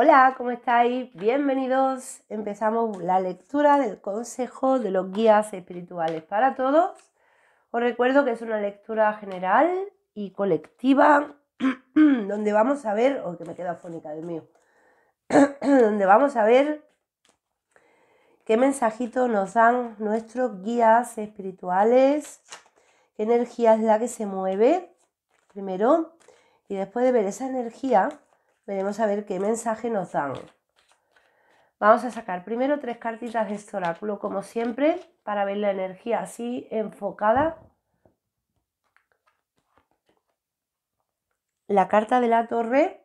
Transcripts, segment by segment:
Hola, ¿cómo estáis? Bienvenidos. Empezamos la lectura del Consejo de los Guías Espirituales para Todos. Os recuerdo que es una lectura general y colectiva donde vamos a ver, o oh, que me queda fónica del mío, donde vamos a ver qué mensajito nos dan nuestros guías espirituales, qué energía es la que se mueve primero, y después de ver esa energía, Veremos a ver qué mensaje nos dan. Vamos a sacar primero tres cartitas de este oráculo, como siempre, para ver la energía así enfocada. La carta de la torre,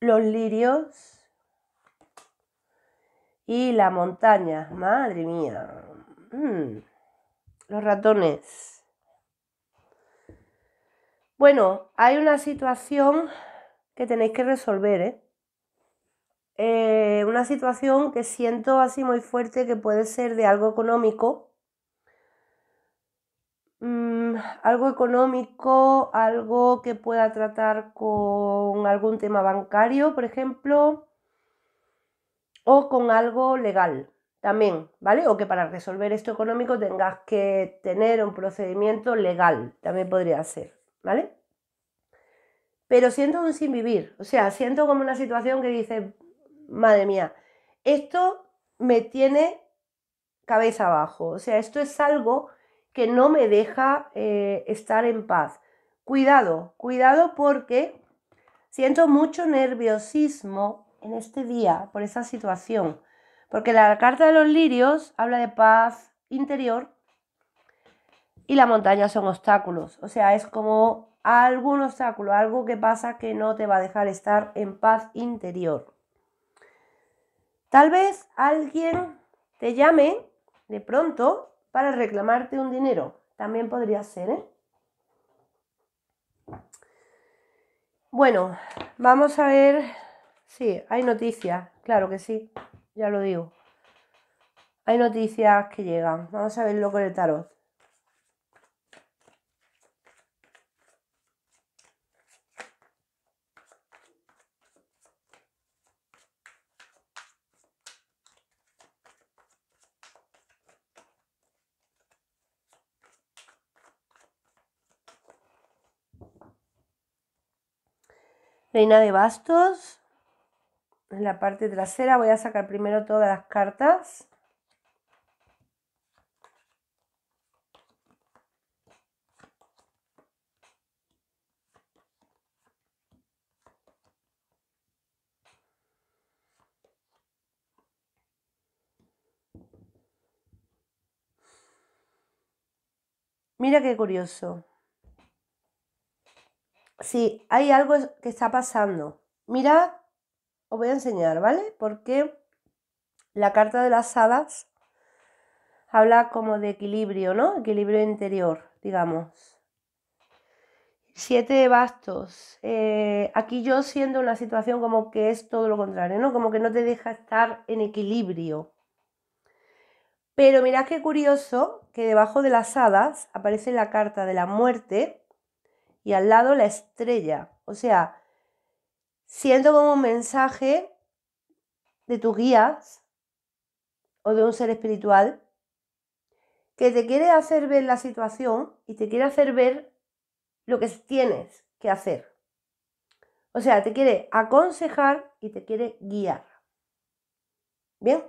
los lirios y la montaña. Madre mía. Mm. Los ratones. Bueno, hay una situación que tenéis que resolver, ¿eh? ¿eh? una situación que siento así muy fuerte que puede ser de algo económico. Mm, algo económico, algo que pueda tratar con algún tema bancario, por ejemplo, o con algo legal también, ¿vale? O que para resolver esto económico tengas que tener un procedimiento legal, también podría ser. ¿vale? Pero siento un sin vivir, o sea, siento como una situación que dice, madre mía, esto me tiene cabeza abajo, o sea, esto es algo que no me deja eh, estar en paz. Cuidado, cuidado porque siento mucho nerviosismo en este día por esa situación, porque la carta de los lirios habla de paz interior y la montaña son obstáculos. O sea, es como algún obstáculo, algo que pasa que no te va a dejar estar en paz interior. Tal vez alguien te llame de pronto para reclamarte un dinero. También podría ser, ¿eh? Bueno, vamos a ver. Sí, hay noticias, claro que sí, ya lo digo. Hay noticias que llegan. Vamos a verlo con el tarot. Reina de bastos. En la parte trasera voy a sacar primero todas las cartas. Mira qué curioso. Sí, hay algo que está pasando. Mirad, os voy a enseñar, ¿vale? Porque la carta de las hadas habla como de equilibrio, ¿no? Equilibrio interior, digamos. Siete de bastos. Eh, aquí yo siento una situación como que es todo lo contrario, ¿no? Como que no te deja estar en equilibrio. Pero mirad qué curioso que debajo de las hadas aparece la carta de la muerte y al lado la estrella. O sea, siento como un mensaje de tus guías o de un ser espiritual que te quiere hacer ver la situación y te quiere hacer ver lo que tienes que hacer. O sea, te quiere aconsejar y te quiere guiar. Bien.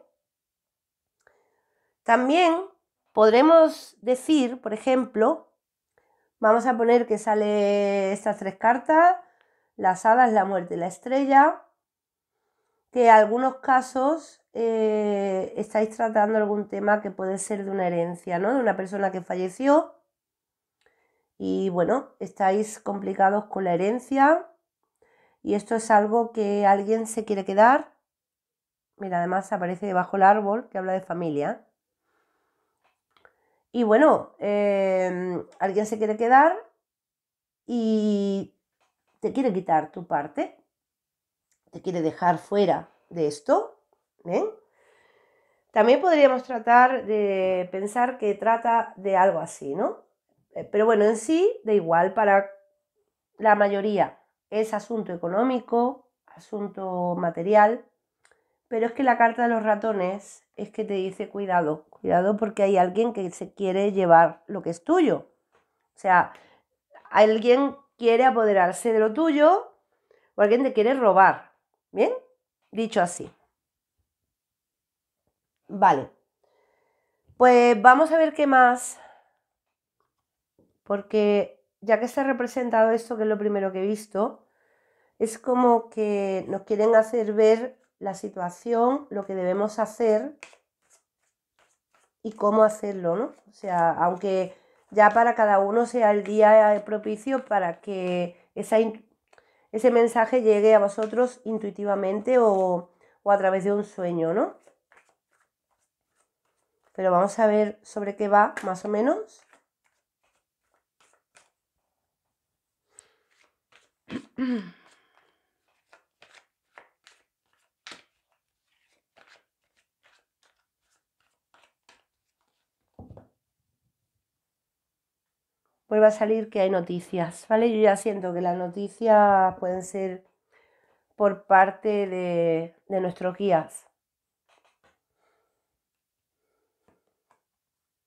También podremos decir, por ejemplo, Vamos a poner que sale estas tres cartas, las hadas, la muerte y la estrella, que en algunos casos eh, estáis tratando algún tema que puede ser de una herencia, ¿no? De una persona que falleció y bueno, estáis complicados con la herencia y esto es algo que alguien se quiere quedar. Mira, además aparece debajo el árbol que habla de familia. Y bueno, em, alguien se quiere quedar y te quiere quitar tu parte, te quiere dejar fuera de esto. También podríamos tratar de pensar que trata de algo así, ¿no? Eh, pero bueno, en sí, da igual para la mayoría. Es asunto económico, asunto material, pero es que la carta de los ratones es que te dice cuidado, cuidado porque hay alguien que se quiere llevar lo que es tuyo. O sea, alguien quiere apoderarse de lo tuyo o alguien te quiere robar. ¿Bien? Dicho así. Vale. Pues vamos a ver qué más. Porque ya que está representado esto, que es lo primero que he visto, es como que nos quieren hacer ver la situación, lo que debemos hacer y cómo hacerlo, ¿no? O sea, aunque ya para cada uno sea el día eh, propicio para que esa ese mensaje llegue a vosotros intuitivamente o, o a través de un sueño, ¿no? Pero vamos a ver sobre qué va, más o menos. vuelva a salir que hay noticias, ¿vale? Yo ya siento que las noticias pueden ser por parte de, de nuestros guías.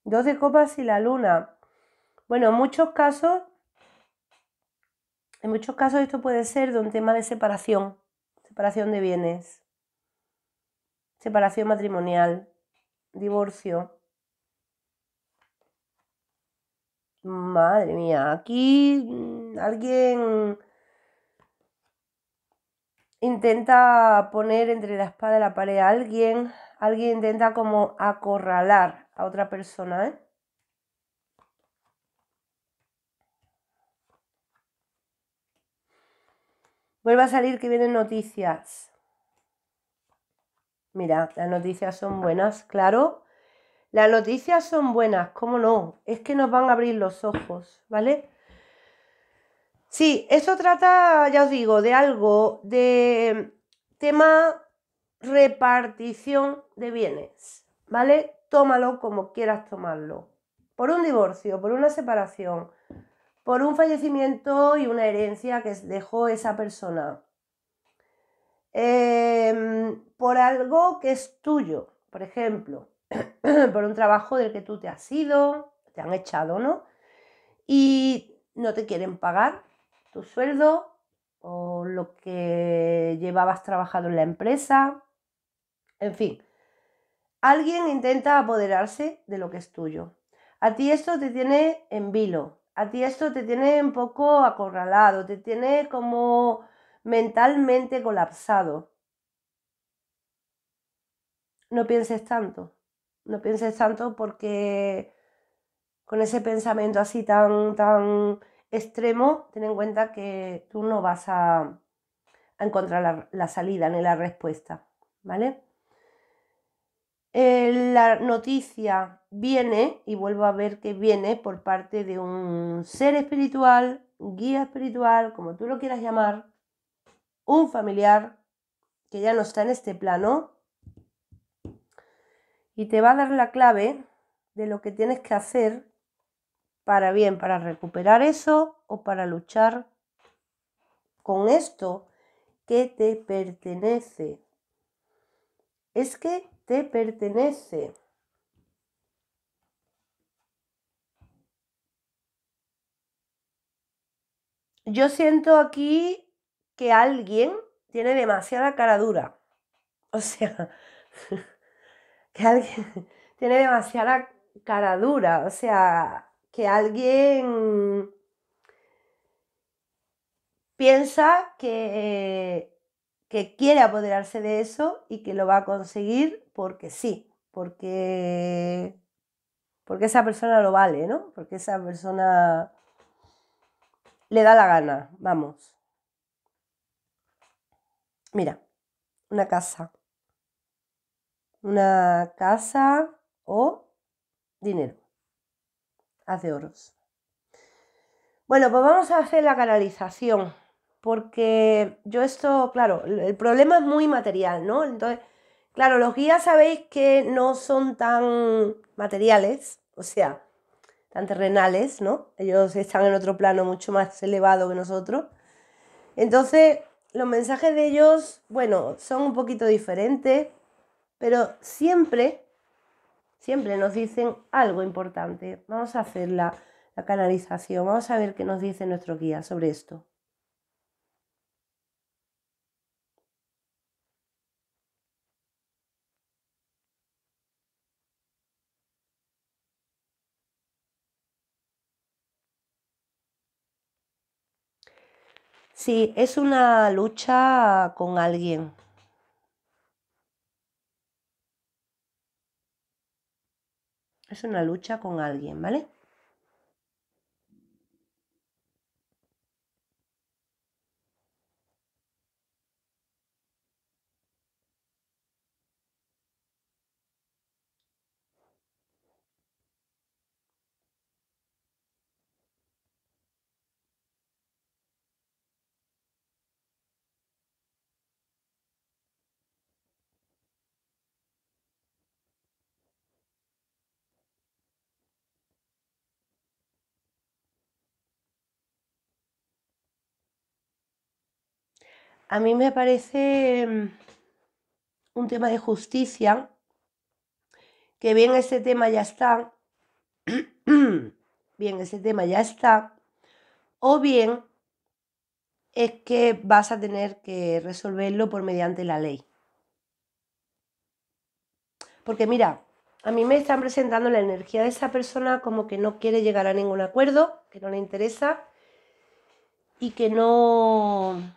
Dos de copas y la luna. Bueno, en muchos casos, en muchos casos esto puede ser de un tema de separación, separación de bienes, separación matrimonial, divorcio. Madre mía, aquí mm, alguien intenta poner entre la espada y la pared a alguien, alguien intenta como acorralar a otra persona, ¿eh? Vuelve a salir que vienen noticias. Mira, las noticias son buenas, claro. Las noticias son buenas, ¿cómo no? Es que nos van a abrir los ojos, ¿vale? Sí, eso trata, ya os digo, de algo, de tema repartición de bienes, ¿vale? Tómalo como quieras tomarlo. Por un divorcio, por una separación, por un fallecimiento y una herencia que dejó esa persona. Em, por algo que es tuyo, por ejemplo. por un trabajo del que tú te has ido, te han echado, ¿no? Y no te quieren pagar tu sueldo o lo que llevabas trabajado en la empresa. En fin, alguien intenta apoderarse de lo que es tuyo. A ti esto te tiene en vilo, a ti esto te tiene un poco acorralado, te tiene como mentalmente colapsado. No pienses tanto no pienses tanto porque con ese pensamiento así tan, tan extremo, ten en cuenta que tú no vas a, encontrar la, salida ni la respuesta, ¿vale? Eh, la noticia viene, y vuelvo a ver que viene por parte de un ser espiritual, guía espiritual, como tú lo quieras llamar, un familiar que ya no está en este plano, y te va a dar la clave de lo que tienes que hacer para bien, para recuperar eso o para luchar con esto que te pertenece. Es que te pertenece. Yo siento aquí que alguien tiene demasiada cara dura. O sea, que alguien tiene demasiada cara dura, o sea, que alguien piensa que, que quiere apoderarse de eso y que lo va a conseguir porque sí, porque, porque esa persona lo vale, ¿no? Porque esa persona le da la gana, vamos. Mira, una casa una casa o dinero. Haz de oros. Bueno, pues vamos a hacer la canalización, porque yo esto, claro, el problema es muy material, ¿no? Entonces, claro, los guías sabéis que no son tan materiales, o sea, tan terrenales, ¿no? Ellos están en otro plano mucho más elevado que nosotros. Entonces, los mensajes de ellos, bueno, son un poquito diferentes pero siempre, siempre nos dicen algo importante. Vamos a hacer la, canalización, vamos a ver qué nos dice nuestro guía sobre esto. Sí, es una lucha con alguien, Es una lucha con alguien, ¿vale? A mí me parece mm, un tema de justicia, que bien ese tema ya está, bien ese tema ya está, o bien es que vas a tener que resolverlo por mediante la ley. Porque mira, a mí me están presentando la energía de esa persona como que no quiere llegar a ningún acuerdo, que no le interesa y que no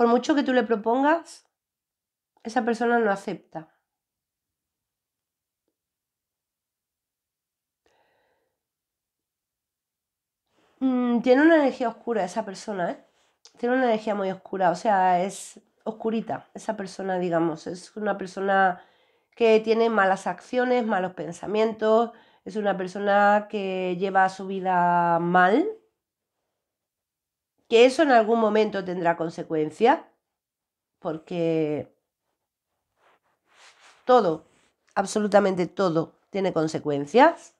Por mucho que tú le propongas, esa persona no acepta. Mm, tiene una energía oscura esa persona, ¿eh? Tiene una energía muy oscura, o sea, es oscurita esa persona, digamos. Es una persona que tiene malas acciones, malos pensamientos, es una persona que lleva su vida mal, que eso en algún momento tendrá consecuencias, porque todo, absolutamente todo, tiene consecuencias.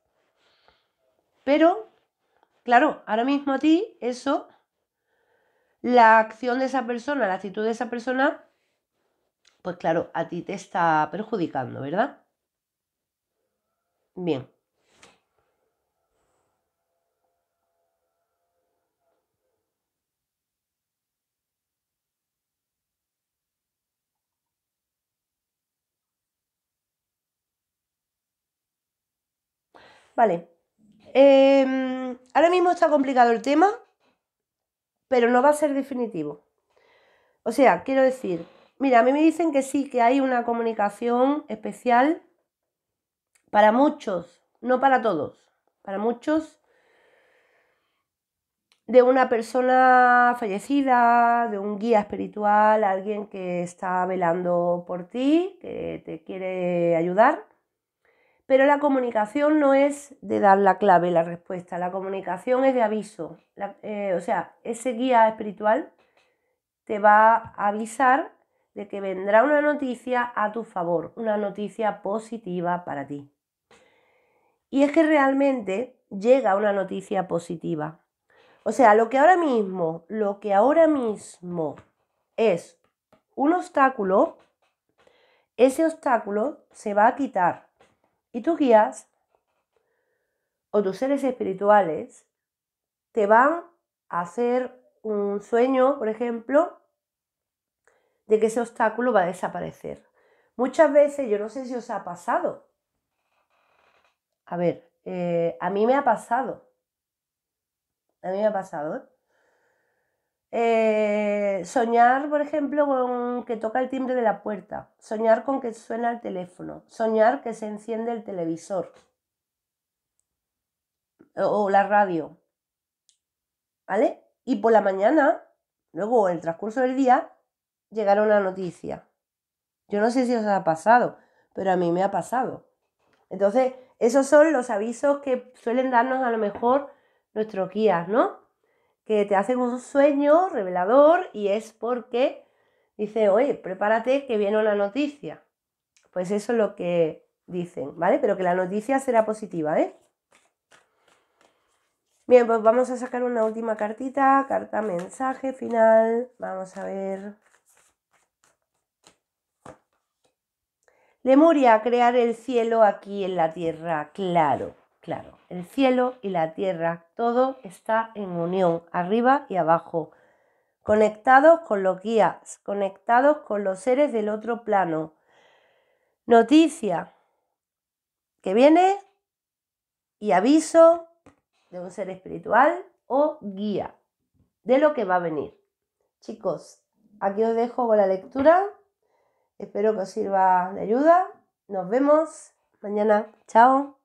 Pero, claro, ahora mismo a ti eso, la acción de esa persona, la actitud de esa persona, pues claro, a ti te está perjudicando, ¿verdad? Bien. Vale. Em, ahora mismo está complicado el tema, pero no va a ser definitivo. O sea, quiero decir, mira, a mí me dicen que sí, que hay una comunicación especial para muchos, no para todos, para muchos de una persona fallecida, de un guía espiritual, alguien que está velando por ti, que te quiere ayudar. Pero la comunicación no es de dar la clave, la respuesta, la comunicación es de aviso. Eh, o sea, ese guía espiritual te va a avisar de que vendrá una noticia a tu favor, una noticia positiva para ti. Y es que realmente llega una noticia positiva. O sea, lo que ahora mismo, lo que ahora mismo es un obstáculo, ese obstáculo se va a quitar. Y tus guías o tus seres espirituales te van a hacer un sueño, por ejemplo, de que ese obstáculo va a desaparecer. Muchas veces, yo no sé si os ha pasado. A ver, eh, a mí me ha pasado. A mí me ha pasado. ¿eh? Eh, soñar, por ejemplo, con que toca el timbre de la puerta, soñar con que suena el teléfono, soñar que se enciende el televisor o la radio. ¿Vale? Y por la mañana, luego el transcurso del día, llegará una noticia. Yo no sé si os ha pasado, pero a mí me ha pasado. Entonces, esos son los avisos que suelen darnos a lo mejor nuestros guías, ¿no? que te hacen un sueño revelador y es porque dice, oye, prepárate que viene una noticia. Pues eso es lo que dicen, ¿vale? Pero que la noticia será positiva, ¿eh? Bien, pues vamos a sacar una última cartita, carta mensaje final. Vamos a ver. Lemuria, crear el cielo aquí en la tierra, claro. Claro, el cielo y la tierra, todo está en unión, arriba y abajo, conectados con los guías, conectados con los seres del otro plano. Noticia que viene y aviso de un ser espiritual o guía de lo que va a venir. Chicos, aquí os dejo con la lectura. Espero que os sirva de ayuda. Nos vemos mañana. Chao.